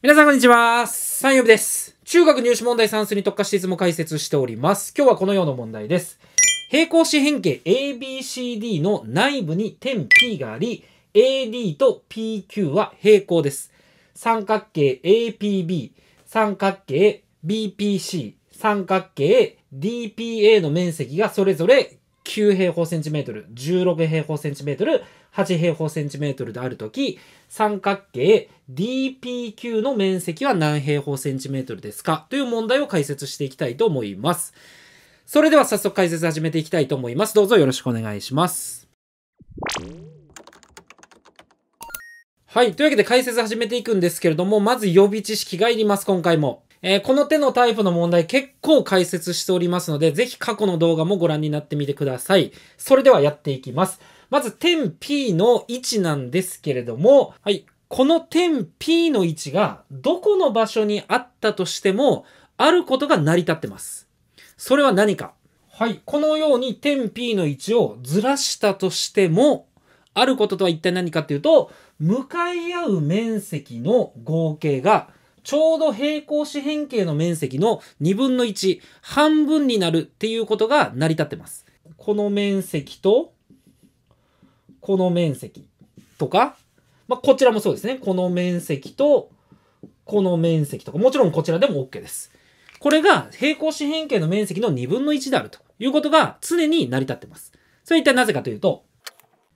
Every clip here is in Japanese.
皆さんこんにちは。三曜日です。中学入試問題算数に特化していつも解説しております。今日はこのような問題です。平行四辺形 ABCD の内部に点 P があり、AD と PQ は平行です。三角形 APB、三角形 BPC、三角形 DPA の面積がそれぞれ9平方センチメートル、16平方センチメートル、8平方センチメートルであるとき、三角形 DPQ の面積は何平方センチメートルですかという問題を解説していきたいと思います。それでは早速解説始めていきたいと思います。どうぞよろしくお願いします。はい。というわけで解説始めていくんですけれども、まず予備知識がいります、今回も。えー、この手のタイプの問題結構解説しておりますので、ぜひ過去の動画もご覧になってみてください。それではやっていきます。まず点 P の位置なんですけれども、はい、この点 P の位置がどこの場所にあったとしても、あることが成り立ってます。それは何かはい。このように点 P の位置をずらしたとしても、あることとは一体何かっていうと、向かい合う面積の合計がちょうど平行四辺形の面積の2分の1、半分になるっていうことが成り立ってます。この面積と、この面積とか、まあ、こちらもそうですね。この面積と、この面積とか、もちろんこちらでも OK です。これが平行四辺形の面積の2分の1であるということが常に成り立ってます。それ一体なぜかというと、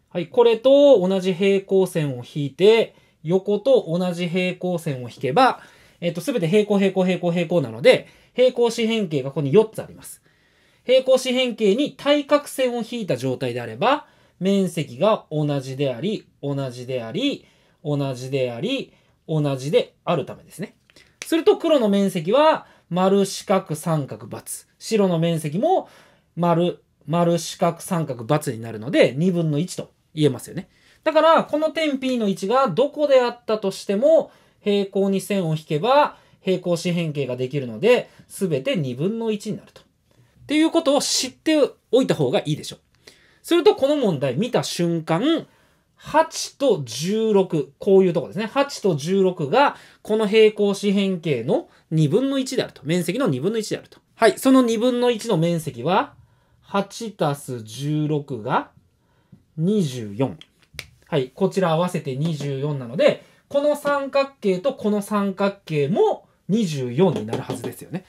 はい、これと同じ平行線を引いて、横と同じ平行線を引けば、えっと、すべて平行平行平行平行なので、平行四辺形がここに4つあります。平行四辺形に対角線を引いた状態であれば、面積が同じであり、同じであり、同じであり、同じであるためですね。すると黒の面積は、丸四角三角×。白の面積も丸、丸四角三角×になるので、2分の1と言えますよね。だから、この点 P の位置がどこであったとしても、平行に線を引けば、平行四辺形ができるので、すべて2分の1になると。っていうことを知っておいた方がいいでしょう。すると、この問題見た瞬間、8と16、こういうとこですね。8と16が、この平行四辺形の2分の1であると。面積の2分の1であると。はい、その2分の1の面積は、8たす16が24。はい、こちら合わせて24なので、この三角形とこの三角形も24になるはずですよね。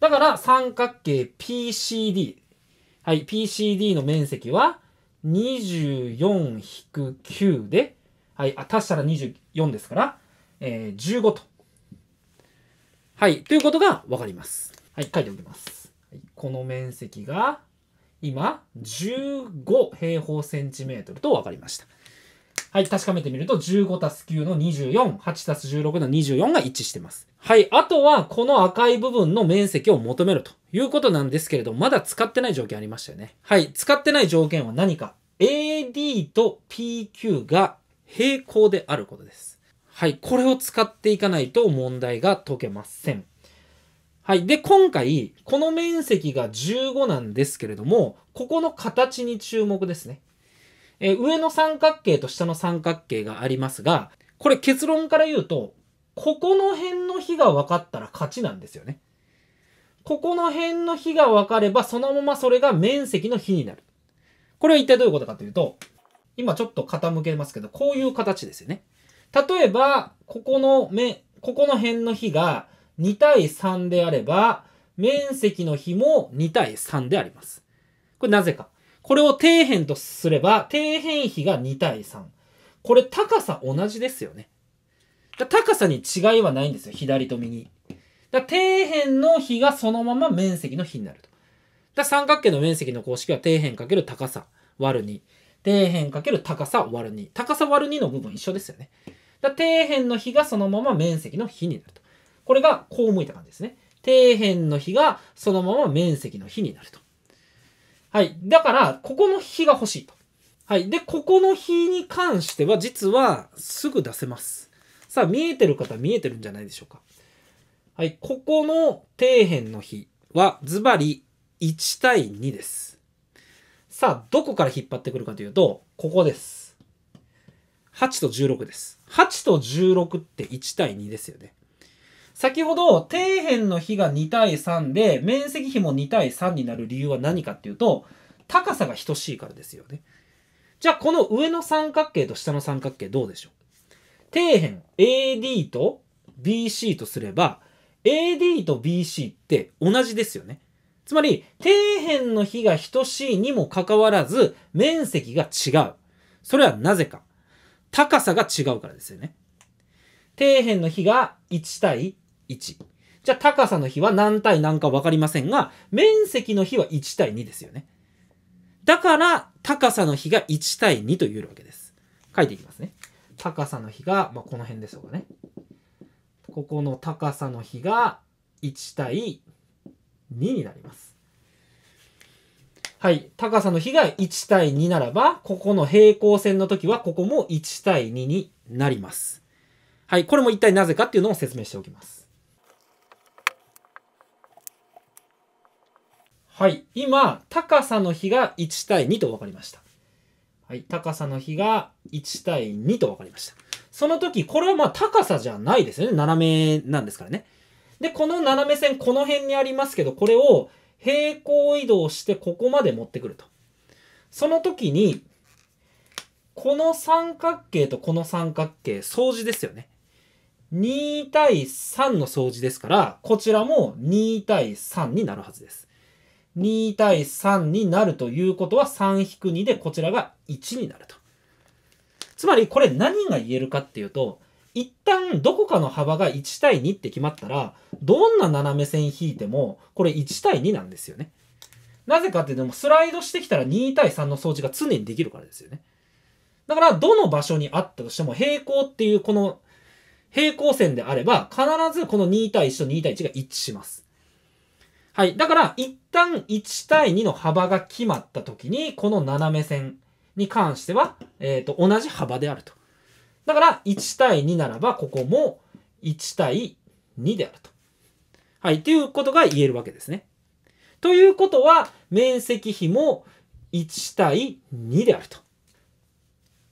だから三角形 PCD。はい、PCD の面積は24-9で、はい、あ、足したら24ですから、えー、15と。はい、ということがわかります。はい、書いておきます。はい、この面積が今15平方センチメートルと分かりました。はい、確かめてみると、15たす9の24、8たす16の24が一致してます。はい、あとは、この赤い部分の面積を求めるということなんですけれど、まだ使ってない条件ありましたよね。はい、使ってない条件は何か ?AD と PQ が平行であることです。はい、これを使っていかないと問題が解けません。はい。で、今回、この面積が15なんですけれども、ここの形に注目ですね。え上の三角形と下の三角形がありますが、これ結論から言うと、ここの辺の比が分かったら勝ちなんですよね。ここの辺の比が分かれば、そのままそれが面積の比になる。これは一体どういうことかというと、今ちょっと傾けますけど、こういう形ですよね。例えば、ここの目、ここの辺の比が2対3であれば、面積の比も2対3であります。これなぜか。これを底辺とすれば、底辺比が2対3。これ高さ同じですよね。高さに違いはないんですよ。左と右。だ底辺の比がそのまま面積の比になると。だ三角形の面積の公式は底辺かける高さ割る2。底辺かける高さ割る2。高さ割る2の部分一緒ですよね。だ底辺の比がそのまま面積の比になると。これがこう向いた感じですね。底辺の比がそのまま面積の比になると。はい。だから、ここの比が欲しいと。はい。で、ここの比に関しては、実はすぐ出せます。さあ、見えてる方見えてるんじゃないでしょうか。はい。ここの底辺の比は、ズバリ1対2です。さあ、どこから引っ張ってくるかというと、ここです。8と16です。8と16って1対2ですよね。先ほど、底辺の比が2対3で、面積比も2対3になる理由は何かっていうと、高さが等しいからですよね。じゃあ、この上の三角形と下の三角形どうでしょう底辺 AD と BC とすれば、AD と BC って同じですよね。つまり、底辺の比が等しいにもかかわらず、面積が違う。それはなぜか。高さが違うからですよね。底辺の比が1対じゃあ高さの比は何対何か分かりませんが、面積の比は1対2ですよね。だから高さの比が1対2というわけです。書いていきますね。高さの比が、まあ、この辺でしょうかね。ここの高さの比が1対2になります。はい。高さの比が1対2ならば、ここの平行線の時は、ここも1対2になります。はい。これも一体なぜかっていうのを説明しておきます。はい。今、高さの比が1対2と分かりました。はい。高さの比が1対2と分かりました。その時、これはまあ高さじゃないですよね。斜めなんですからね。で、この斜め線、この辺にありますけど、これを平行移動してここまで持ってくると。その時に、この三角形とこの三角形、相似ですよね。2対3の相似ですから、こちらも2対3になるはずです。2対3になるということは3-2でこちらが1になると。つまりこれ何が言えるかっていうと、一旦どこかの幅が1対2って決まったら、どんな斜め線引いても、これ1対2なんですよね。なぜかっていうと、スライドしてきたら2対3の掃除が常にできるからですよね。だから、どの場所にあったとしても、平行っていうこの平行線であれば、必ずこの2対1と2対1が一致します。はい。だから、一旦1対2の幅が決まった時に、この斜め線に関しては、えっ、ー、と、同じ幅であると。だから、1対2ならば、ここも1対2であると。はい。ということが言えるわけですね。ということは、面積比も1対2であると。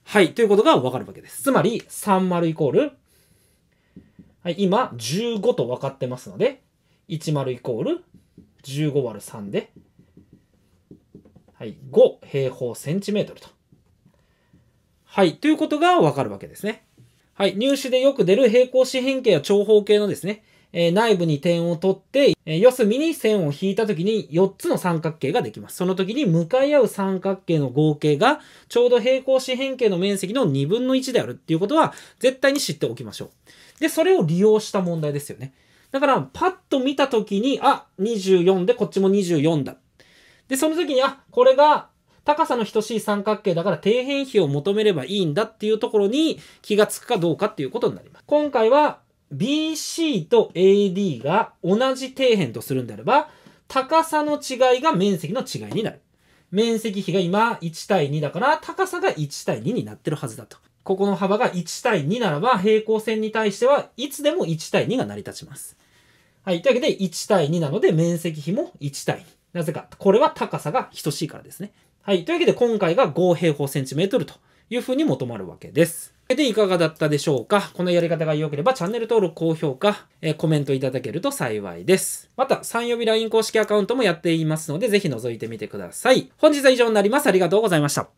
はい。ということがわかるわけです。つまり、30イコール、はい、今、15と分かってますので、10イコール15割る3で、はい、5平方センチメートルと。はい、ということがわかるわけですね。はい、入試でよく出る平行四辺形や長方形のですね、えー、内部に点を取って、えー、四隅に線を引いた時に4つの三角形ができます。その時に向かい合う三角形の合計がちょうど平行四辺形の面積の2分の1であるっていうことは絶対に知っておきましょう。で、それを利用した問題ですよね。だから、パッと見たときに、あ、24で、こっちも24だ。で、その時に、あ、これが、高さの等しい三角形だから底辺比を求めればいいんだっていうところに気がつくかどうかっていうことになります。今回は BC と AD が同じ底辺とするんであれば、高さの違いが面積の違いになる。面積比が今1対2だから、高さが1対2になってるはずだと。ここの幅が1対2ならば、平行線に対してはいつでも1対2が成り立ちます。はい。というわけで、1対2なので、面積比も1対2。なぜか、これは高さが等しいからですね。はい。というわけで、今回が5平方センチメートルというふうに求まるわけです。で、いかがだったでしょうかこのやり方が良ければ、チャンネル登録、高評価、えコメントいただけると幸いです。また、3予日 LINE 公式アカウントもやっていますので、ぜひ覗いてみてください。本日は以上になります。ありがとうございました。